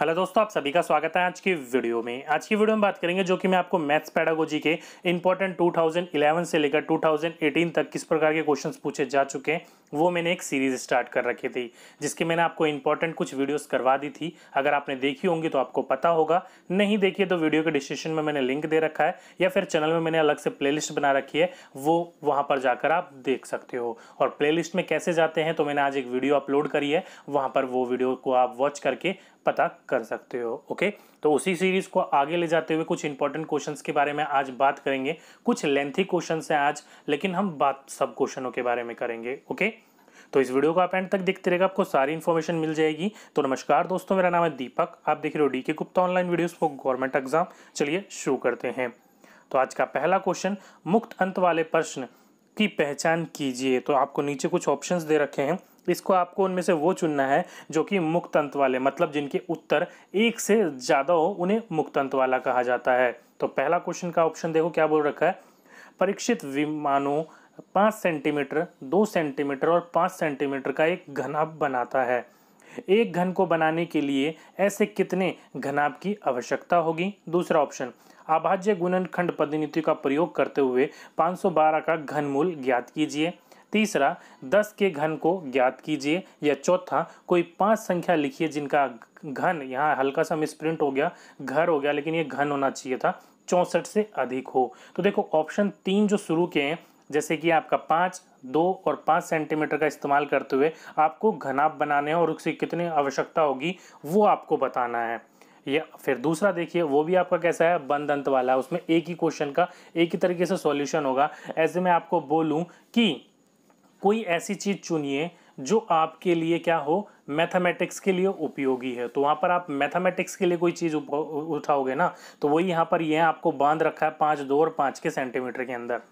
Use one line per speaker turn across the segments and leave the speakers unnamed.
hello दोस्तों आप सभी का स्वागत है आज की वीडियो में आज की वीडियो में बात करेंगे जो कि मैं आपको मैथ्स पैडागोजी के इंपॉर्टेंट 2011 से लेकर 2018 तक किस प्रकार के क्वेश्चंस पूछे जा चुके हैं वो मैंने एक सीरीज स्टार्ट कर रखी थी जिसकी मैंने आपको इंपॉर्टेंट कुछ वीडियोस करवा दी थी अगर आपने देखी होंगी तो आपको पता होगा नहीं देखिए तो वीडियो के डिस्क्रिप्शन में मैंने लिंक दे रखा है या फिर चैनल में मैंने अलग से प्ले बना रखी है वो वहाँ पर जाकर आप देख सकते हो और प्ले में कैसे जाते हैं तो मैंने आज एक वीडियो अपलोड करी है वहाँ पर वो वीडियो को आप वॉच करके पता कर सकते हो ओके तो उसी सीरीज को आगे ले जाते हुए कुछ इंपॉर्टेंट क्वेश्चंस के बारे में आज बात करेंगे कुछ लेंथी क्वेश्चन है आज लेकिन हम बात सब क्वेश्चनों के बारे में करेंगे ओके तो इस वीडियो को आप एंड तक देखते रहेगा आपको सारी इन्फॉर्मेशन मिल जाएगी तो नमस्कार दोस्तों मेरा नाम है दीपक आप देख रहे हो DK Gupta online videos for government exam चलिए शुरू करते हैं तो आज का पहला क्वेश्चन मुक्त अंत वाले प्रश्न की पहचान कीजिए तो आपको नीचे कुछ ऑप्शंस दे रखे हैं इसको आपको उनमें से वो चुनना है जो कि मुक्त अंत वाले मतलब जिनके उत्तर एक से ज़्यादा हो उन्हें मुक्त अंत वाला कहा जाता है तो पहला क्वेश्चन का ऑप्शन देखो क्या बोल रखा है परीक्षित विमानों पाँच सेंटीमीटर दो सेंटीमीटर और पाँच सेंटीमीटर का एक घनाभ बनाता है एक घन को बनाने के लिए ऐसे कितने घनाभ की आवश्यकता होगी दूसरा ऑप्शन अभाज्य गुणन खंड पद्धति का प्रयोग करते हुए 512 का घनमूल ज्ञात कीजिए तीसरा दस के घन को ज्ञात कीजिए या चौथा कोई पांच संख्या लिखिए जिनका घन यहाँ हल्का सा मिसप्रिंट हो गया घर हो गया लेकिन ये घन होना चाहिए था चौंसठ से अधिक हो तो देखो ऑप्शन तीन जो शुरू के हैं जैसे कि आपका पाँच दो और पाँच सेंटीमीटर का इस्तेमाल करते हुए आपको घनाप बनाने हैं और उसकी कितनी आवश्यकता होगी वो आपको बताना है या फिर दूसरा देखिए वो भी आपका कैसा है बंद अंत वाला है उसमें एक ही क्वेश्चन का एक ही तरीके से सॉल्यूशन होगा ऐसे में आपको बोलूँ कि कोई ऐसी चीज़ चुनिए जो आपके लिए क्या हो मैथमेटिक्स के लिए उपयोगी है तो वहाँ पर आप मैथमेटिक्स के लिए कोई चीज़ उठाओगे ना तो वही यहाँ पर यह आपको बांध रखा है पाँच दो और पाँच के सेंटीमीटर के अंदर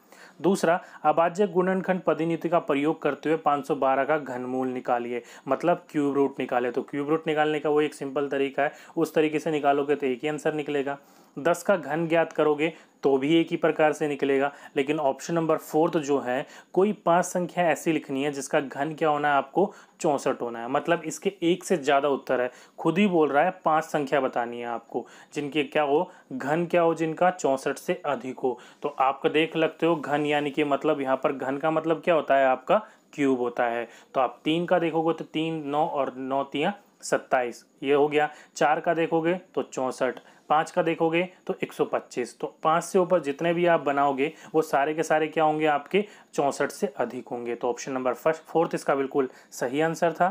दूसरा अभाज्य गुणनखंड पदिनीति का प्रयोग करते हुए 512 का घनमूल निकालिए मतलब क्यूब रूट निकाले तो क्यूब रूट निकालने का वो एक सिंपल तरीका है उस तरीके से निकालोगे तो एक ही आंसर निकलेगा दस का घन ज्ञात करोगे तो भी एक ही प्रकार से निकलेगा लेकिन ऑप्शन नंबर फोर्थ जो है कोई पांच संख्या ऐसी लिखनी है जिसका घन क्या होना है आपको चौंसठ होना है मतलब इसके एक से ज़्यादा उत्तर है खुद ही बोल रहा है पांच संख्या बतानी है आपको जिनके क्या हो घन क्या हो जिनका चौंसठ से अधिक हो तो आपका देख लगते हो घन यानी कि मतलब यहाँ पर घन का मतलब क्या होता है आपका क्यूब होता है तो आप तीन का देखोगे तो तीन नौ और नौ तिया सत्ताईस ये हो गया चार का देखोगे तो चौंसठ पाँच का देखोगे तो 125 तो पाँच से ऊपर जितने भी आप बनाओगे वो सारे के सारे क्या होंगे आपके चौंसठ से अधिक होंगे तो ऑप्शन नंबर फर्स्ट फोर्थ इसका बिल्कुल सही आंसर था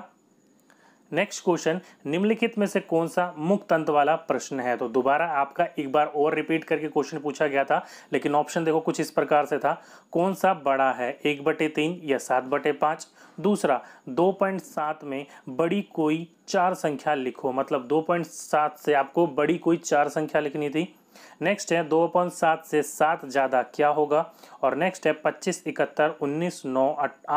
नेक्स्ट क्वेश्चन निम्नलिखित में से कौन सा मुक्त अंत वाला प्रश्न है तो दोबारा आपका एक बार और रिपीट करके क्वेश्चन पूछा गया था लेकिन ऑप्शन देखो कुछ इस प्रकार से था कौन सा बड़ा है एक बटे तीन या सात बटे पाँच दूसरा दो पॉइंट सात में बड़ी कोई चार संख्या लिखो मतलब दो पॉइंट सात से आपको बड़ी कोई चार संख्या लिखनी थी नेक्स्ट है दो पॉइंट सात से सात ज़्यादा क्या होगा और नेक्स्ट है पच्चीस इकहत्तर उन्नीस नौ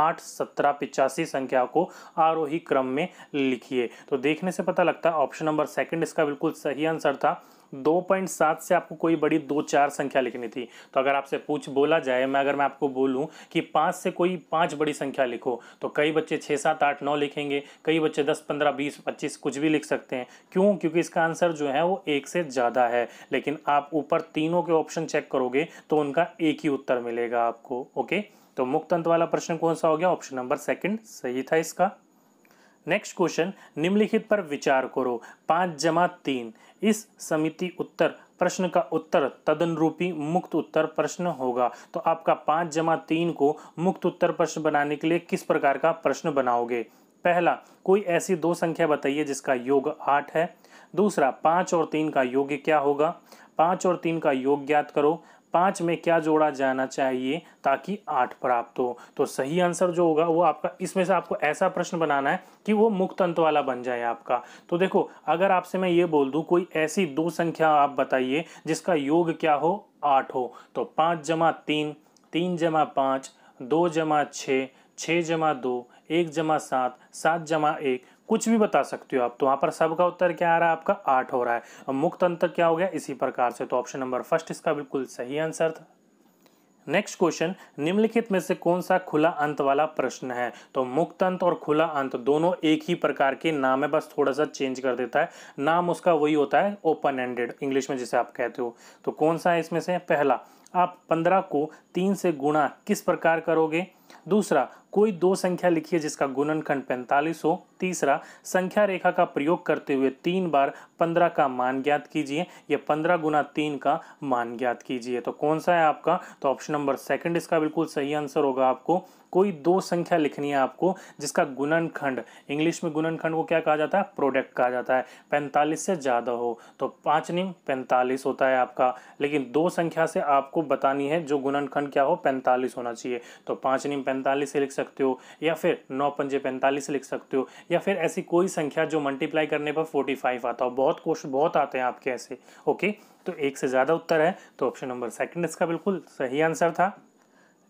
आठ सत्रह पिचासी संख्या को आरोही क्रम में लिखिए तो देखने से पता लगता है ऑप्शन नंबर सेकंड इसका बिल्कुल सही आंसर था दो पॉइंट सात से आपको कोई बड़ी दो चार संख्या लिखनी थी तो अगर आपसे पूछ बोला जाए मैं अगर मैं आपको बोलूँ कि पाँच से कोई पाँच बड़ी संख्या लिखो तो कई बच्चे छः सात आठ नौ लिखेंगे कई बच्चे दस पंद्रह बीस पच्चीस कुछ भी लिख सकते हैं क्यों क्योंकि इसका आंसर जो है वो एक से ज़्यादा है लेकिन आप ऊपर तीनों के ऑप्शन चेक करोगे तो उनका एक ही उत्तर मिलेगा आपको ओके तो मुक्त अंत वाला प्रश्न कौन सा हो गया ऑप्शन नंबर सेकेंड सही था इसका नेक्स्ट क्वेश्चन निम्नलिखित पर विचार करो पाँच जमा तीन इस समिति उत्तर प्रश्न का उत्तर तदनुरूपी मुक्त उत्तर प्रश्न होगा तो आपका पाँच जमा तीन को मुक्त उत्तर प्रश्न बनाने के लिए किस प्रकार का प्रश्न बनाओगे पहला कोई ऐसी दो संख्या बताइए जिसका योग आठ है दूसरा पाँच और तीन का योग क्या होगा पाँच और तीन का योग ज्ञात करो पाँच में क्या जोड़ा जाना चाहिए ताकि आठ प्राप्त हो तो सही आंसर जो होगा वो आपका इसमें से आपको ऐसा प्रश्न बनाना है कि वो मुक्त अंत वाला बन जाए आपका तो देखो अगर आपसे मैं ये बोल दूँ कोई ऐसी दो संख्या आप बताइए जिसका योग क्या हो आठ हो तो पाँच जमा तीन तीन जमा पाँच दो जमा छः छः जमा दो एक जमा सात सात जमा एक कुछ भी बता सकते हो आप तो वहाँ पर सब का उत्तर क्या आ रहा है आपका आठ हो रहा है मुक्त अंतर क्या हो गया इसी प्रकार से तो ऑप्शन नंबर फर्स्ट इसका बिल्कुल सही आंसर था नेक्स्ट क्वेश्चन निम्नलिखित में से कौन सा खुला अंत वाला प्रश्न है तो मुक्त अंत और खुला अंत दोनों एक ही प्रकार के नाम है बस थोड़ा सा चेंज कर देता है नाम उसका वही होता है ओपन एंडेड इंग्लिश में जिसे आप कहते हो तो कौन सा है इसमें से पहला आप पंद्रह को तीन से गुणा किस प्रकार करोगे दूसरा कोई दो संख्या लिखिए जिसका गुणनखंड पैंतालीस हो तीसरा संख्या रेखा का प्रयोग करते हुए तीन बार पंद्रह का मान ज्ञात कीजिए या पंद्रह गुना तीन का मान ज्ञात कीजिए तो कौन सा है आपका तो ऑप्शन नंबर सेकंड इसका बिल्कुल सही आंसर होगा आपको कोई दो संख्या लिखनी है आपको जिसका गुणनखंड इंग्लिश में गुणनखंड को क्या कहा जाता है प्रोडक्ट कहा जाता है पैंतालीस से ज़्यादा हो तो पाँच निम पैंतालीस होता है आपका लेकिन दो संख्या से आपको बतानी है जो गुणनखंड क्या हो पैंतालीस होना चाहिए तो पाँच निम पैंतालीस से लिख सकते हो या फिर नौ पंजे पैंतालीस से लिख सकते हो या फिर ऐसी कोई संख्या जो मल्टीप्लाई करने पर फोर्टी फाइव आता हो बहुत क्वेश्चन बहुत आते हैं आपके ऐसे ओके तो एक से ज़्यादा उत्तर है तो ऑप्शन नंबर सेकंड इसका बिल्कुल सही आंसर था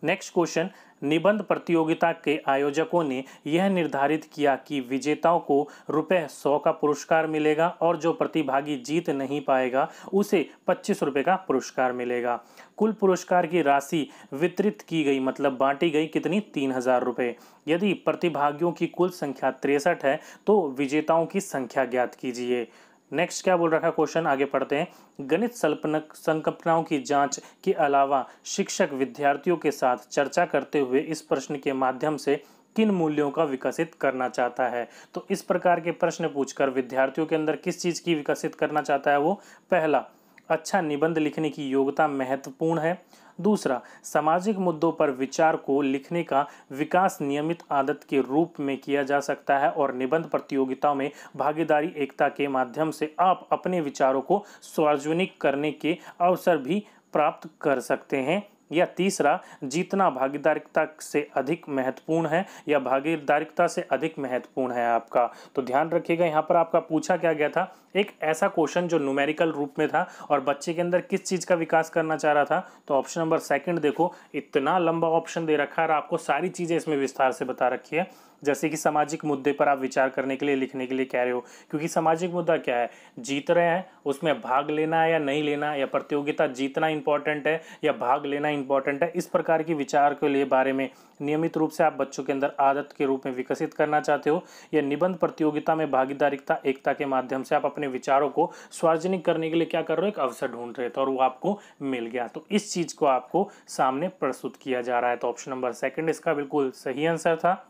नेक्स्ट क्वेश्चन निबंध प्रतियोगिता के आयोजकों ने यह निर्धारित किया कि विजेताओं को रुपये सौ का पुरस्कार मिलेगा और जो प्रतिभागी जीत नहीं पाएगा उसे पच्चीस रुपये का पुरस्कार मिलेगा कुल पुरस्कार की राशि वितरित की गई मतलब बांटी गई कितनी तीन हज़ार रुपये यदि प्रतिभागियों की कुल संख्या तिरसठ है तो विजेताओं की संख्या ज्ञात कीजिए नेक्स्ट क्या बोल रखा क्वेश्चन आगे पढ़ते हैं गणित सल्पनक संकल्पनाओं की जांच के अलावा शिक्षक विद्यार्थियों के साथ चर्चा करते हुए इस प्रश्न के माध्यम से किन मूल्यों का विकसित करना चाहता है तो इस प्रकार के प्रश्न पूछकर विद्यार्थियों के अंदर किस चीज़ की विकसित करना चाहता है वो पहला अच्छा निबंध लिखने की योग्यता महत्वपूर्ण है दूसरा सामाजिक मुद्दों पर विचार को लिखने का विकास नियमित आदत के रूप में किया जा सकता है और निबंध प्रतियोगिताओं में भागीदारी एकता के माध्यम से आप अपने विचारों को सार्वजनिक करने के अवसर भी प्राप्त कर सकते हैं या तीसरा जीतना भागीदारिकता से अधिक महत्वपूर्ण है या भागीदारिकता से अधिक महत्वपूर्ण है आपका तो ध्यान रखिएगा यहाँ पर आपका पूछा क्या गया था एक ऐसा क्वेश्चन जो न्यूमेरिकल रूप में था और बच्चे के अंदर किस चीज़ का विकास करना चाह रहा था तो ऑप्शन नंबर सेकंड देखो इतना लंबा ऑप्शन दे रखा है और आपको सारी चीज़ें इसमें विस्तार से बता रखी है जैसे कि सामाजिक मुद्दे पर आप विचार करने के लिए लिखने के लिए कह रहे हो क्योंकि सामाजिक मुद्दा क्या है जीत रहे हैं उसमें भाग लेना है या नहीं लेना या प्रतियोगिता जीतना इंपॉर्टेंट है या भाग लेना इंपॉर्टेंट है इस प्रकार के विचार के लिए बारे में नियमित रूप से आप बच्चों के अंदर आदत के रूप में विकसित करना चाहते हो या निबंध प्रतियोगिता में भागीदारिकता एकता के माध्यम से आप अपने विचारों को सार्वजनिक करने के लिए क्या कर रहे हो एक अवसर ढूंढ रहे थे तो और वो आपको मिल गया तो इस चीज़ को आपको सामने प्रस्तुत किया जा रहा है तो ऑप्शन नंबर सेकंड इसका बिल्कुल सही आंसर था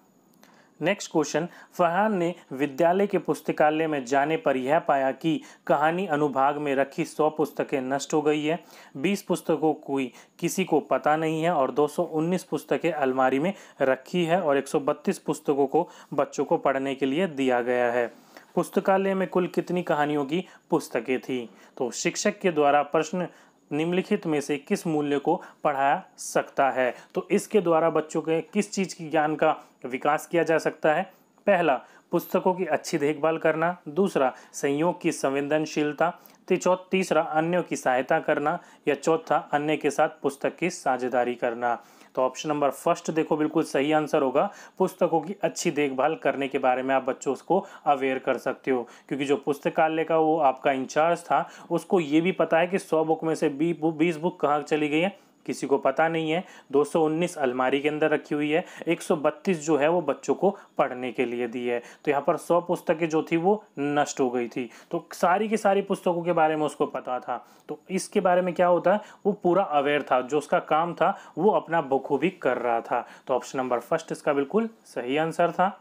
नेक्स्ट क्वेश्चन फरहान ने विद्यालय के पुस्तकालय में जाने पर यह पाया कि कहानी अनुभाग में रखी सौ पुस्तकें नष्ट हो गई है बीस पुस्तकों कोई किसी को पता नहीं है और 219 पुस्तकें अलमारी में रखी है और 132 पुस्तकों को बच्चों को पढ़ने के लिए दिया गया है पुस्तकालय में कुल कितनी कहानियों की पुस्तकें थी तो शिक्षक के द्वारा प्रश्न निम्नलिखित में से किस मूल्य को पढ़ाया सकता है तो इसके द्वारा बच्चों के किस चीज़ की ज्ञान का विकास किया जा सकता है पहला पुस्तकों की अच्छी देखभाल करना दूसरा संयोग की संवेदनशीलता तीसरा अन्यों की सहायता करना या चौथा अन्य के साथ पुस्तक की साझेदारी करना तो ऑप्शन नंबर फर्स्ट देखो बिल्कुल सही आंसर होगा पुस्तकों की अच्छी देखभाल करने के बारे में आप बच्चों को अवेयर कर सकते हो क्योंकि जो पुस्तकालय का वो आपका इंचार्ज था उसको ये भी पता है कि सौ बुक में से बीस बुक कहाँ चली गई है किसी को पता नहीं है 219 अलमारी के अंदर रखी हुई है 132 जो है वो बच्चों को पढ़ने के लिए दी है तो यहाँ पर सौ पुस्तकें जो थी वो नष्ट हो गई थी तो सारी की सारी पुस्तकों के बारे में उसको पता था तो इसके बारे में क्या होता है वो पूरा अवेयर था जो उसका काम था वो अपना बखूबी कर रहा था तो ऑप्शन नंबर फर्स्ट इसका बिल्कुल सही आंसर था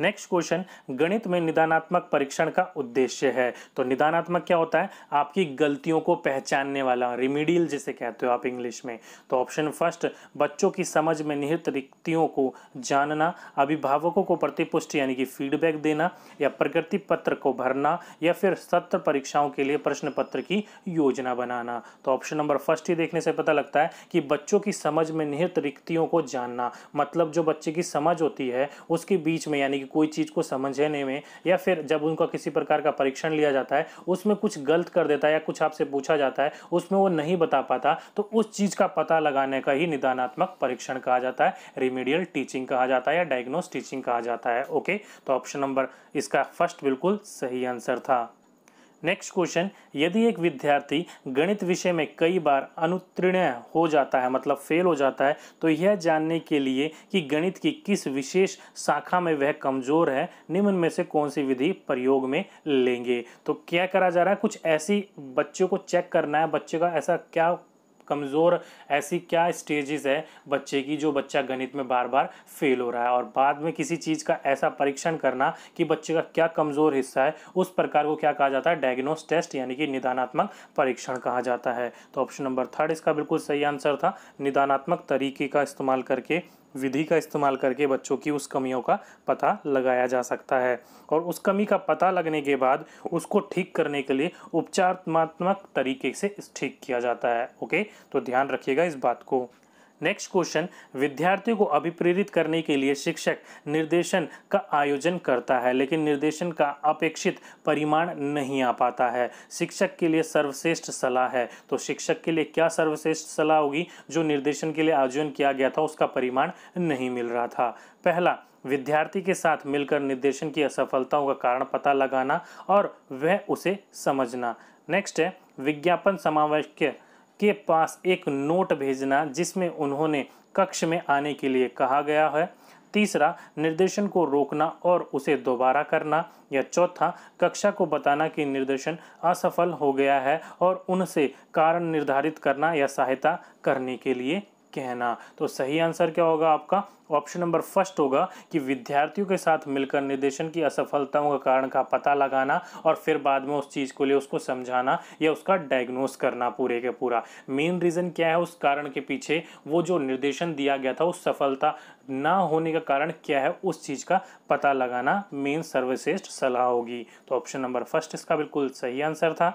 नेक्स्ट क्वेश्चन गणित में निदानात्मक परीक्षण का उद्देश्य है तो निदानात्मक क्या होता है आपकी गलतियों को पहचानने वाला रिमीडियल जिसे कहते हो आप इंग्लिश में तो ऑप्शन फर्स्ट बच्चों की समझ में निहित रिक्तियों को जानना अभिभावकों को प्रतिपुष्टि यानी कि फीडबैक देना या प्रगति पत्र को भरना या फिर सत्र परीक्षाओं के लिए प्रश्न पत्र की योजना बनाना तो ऑप्शन नंबर फर्स्ट ही देखने से पता लगता है कि बच्चों की समझ में निहित रिक्तियों को जानना मतलब जो बच्चे की समझ होती है उसके बीच में यानी कि कोई चीज़ को समझने में या फिर जब उनका किसी प्रकार का परीक्षण लिया जाता है उसमें कुछ गलत कर देता है या कुछ आपसे पूछा जाता है उसमें वो नहीं बता पाता तो उस चीज़ का पता लगाने का ही निदानात्मक परीक्षण कहा जाता है रिमीडियल टीचिंग कहा जाता है या डायग्नोस टीचिंग कहा जाता है ओके तो ऑप्शन नंबर इसका फर्स्ट बिल्कुल सही आंसर था नेक्स्ट क्वेश्चन यदि एक विद्यार्थी गणित विषय में कई बार अनुत्तीर्ण हो जाता है मतलब फेल हो जाता है तो यह जानने के लिए कि गणित की किस विशेष शाखा में वह कमजोर है निम्न में से कौन सी विधि प्रयोग में लेंगे तो क्या करा जा रहा है कुछ ऐसी बच्चों को चेक करना है बच्चे का ऐसा क्या कमज़ोर ऐसी क्या स्टेजेस है बच्चे की जो बच्चा गणित में बार बार फेल हो रहा है और बाद में किसी चीज़ का ऐसा परीक्षण करना कि बच्चे का क्या कमज़ोर हिस्सा है उस प्रकार को क्या कहा जाता है डायग्नोस टेस्ट यानी कि निदानात्मक परीक्षण कहा जाता है तो ऑप्शन नंबर थर्ड इसका बिल्कुल सही आंसर था निदानात्मक तरीके का इस्तेमाल करके विधि का इस्तेमाल करके बच्चों की उस कमियों का पता लगाया जा सकता है और उस कमी का पता लगने के बाद उसको ठीक करने के लिए उपचारात्मक तरीके से ठीक किया जाता है ओके तो ध्यान रखिएगा इस बात को नेक्स्ट क्वेश्चन विद्यार्थियों को अभिप्रेरित करने के लिए शिक्षक निर्देशन का आयोजन करता है लेकिन निर्देशन का अपेक्षित परिमाण नहीं आ पाता है शिक्षक के लिए सर्वश्रेष्ठ सलाह है तो शिक्षक के लिए क्या सर्वश्रेष्ठ सलाह होगी जो निर्देशन के लिए आयोजन किया गया था उसका परिमाण नहीं मिल रहा था पहला विद्यार्थी के साथ मिलकर निर्देशन की असफलताओं का कारण पता लगाना और वह उसे समझना नेक्स्ट है विज्ञापन समावेश के पास एक नोट भेजना जिसमें उन्होंने कक्ष में आने के लिए कहा गया है तीसरा निर्देशन को रोकना और उसे दोबारा करना या चौथा कक्षा को बताना कि निर्देशन असफल हो गया है और उनसे कारण निर्धारित करना या सहायता करने के लिए कहना तो सही आंसर क्या होगा आपका ऑप्शन नंबर फर्स्ट होगा कि विद्यार्थियों के साथ मिलकर निर्देशन की असफलताओं का कारण का पता लगाना और फिर बाद में उस चीज़ को लिए उसको समझाना या उसका डायग्नोस करना पूरे के पूरा मेन रीज़न क्या है उस कारण के पीछे वो जो निर्देशन दिया गया था उस सफलता ना होने का कारण क्या है उस चीज़ का पता लगाना मेन सर्वश्रेष्ठ सलाह होगी तो ऑप्शन नंबर फर्स्ट इसका बिल्कुल सही आंसर था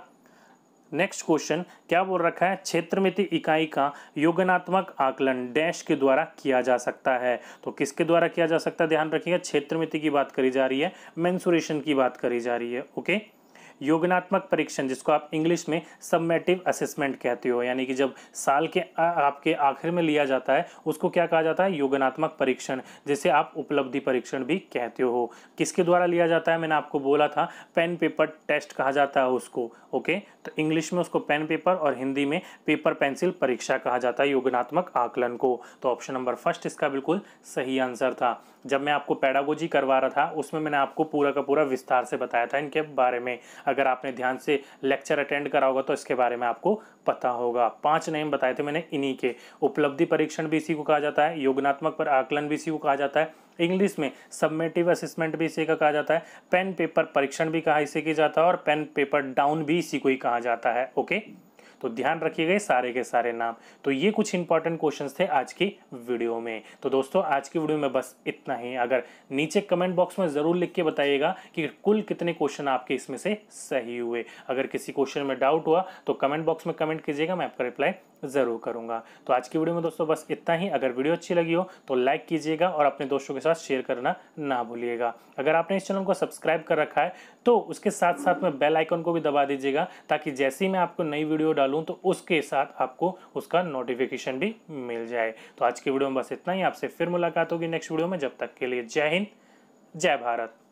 नेक्स्ट क्वेश्चन क्या बोल रखा है क्षेत्रमिति इकाई का योगनात्मक आकलन डैश के द्वारा किया जा सकता है तो किसके द्वारा किया जा सकता है ध्यान रखिएगा क्षेत्रमिति की बात करी जा रही है मैंसुरेशन की बात करी जा रही है ओके योगनात्मक परीक्षण जिसको आप इंग्लिश में सबमेटिव असेसमेंट कहते हो यानी कि जब साल के आ, आपके आखिर में लिया जाता है उसको क्या कहा जाता है योगनात्मक परीक्षण जिसे आप उपलब्धि परीक्षण भी कहते हो किसके द्वारा लिया जाता है मैंने आपको बोला था पेन पेपर टेस्ट कहा जाता है उसको ओके तो इंग्लिश में उसको पेन पेपर और हिंदी में पेपर पेंसिल परीक्षा कहा जाता है योगनात्मक आकलन को तो ऑप्शन नंबर फर्स्ट इसका बिल्कुल सही आंसर था जब मैं आपको पैडागोजी करवा रहा था उसमें मैंने आपको पूरा का पूरा विस्तार से बताया था इनके बारे में अगर आपने ध्यान से लेक्चर अटेंड करा होगा तो इसके बारे में आपको पता होगा पांच नेम बताए थे मैंने इन्हीं के उपलब्धि परीक्षण भी इसी को कहा जाता है योगनात्मक पर आकलन भी इसी को कहा जाता है इंग्लिश में सबमेटिव असिसमेंट भी इसी का कहा जाता है पेन पेपर परीक्षण भी कहा इसी किया जाता है और पेन पेपर डाउन भी इसी को ही कहा जाता है ओके तो ध्यान रखिएगा सारे के सारे नाम तो ये कुछ इंपॉर्टेंट क्वेश्चन थे आज की वीडियो में तो दोस्तों आज की वीडियो में बस इतना ही अगर नीचे कमेंट बॉक्स में ज़रूर लिख के बताइएगा कि कुल कितने क्वेश्चन आपके इसमें से सही हुए अगर किसी क्वेश्चन में डाउट हुआ तो कमेंट बॉक्स में कमेंट कीजिएगा मैं आपका रिप्लाई ज़रूर करूँगा तो आज की वीडियो में दोस्तों बस इतना ही अगर वीडियो अच्छी लगी हो तो लाइक कीजिएगा और अपने दोस्तों के साथ शेयर करना ना भूलिएगा अगर आपने इस चैनल को सब्सक्राइब कर रखा है तो उसके साथ साथ में बेल आइकन को भी दबा दीजिएगा ताकि जैसे ही मैं आपको नई वीडियो डालूँ तो उसके साथ आपको उसका नोटिफिकेशन भी मिल जाए तो आज की वीडियो में बस इतना ही आपसे फिर मुलाकात होगी नेक्स्ट वीडियो में जब तक के लिए जय हिंद जय भारत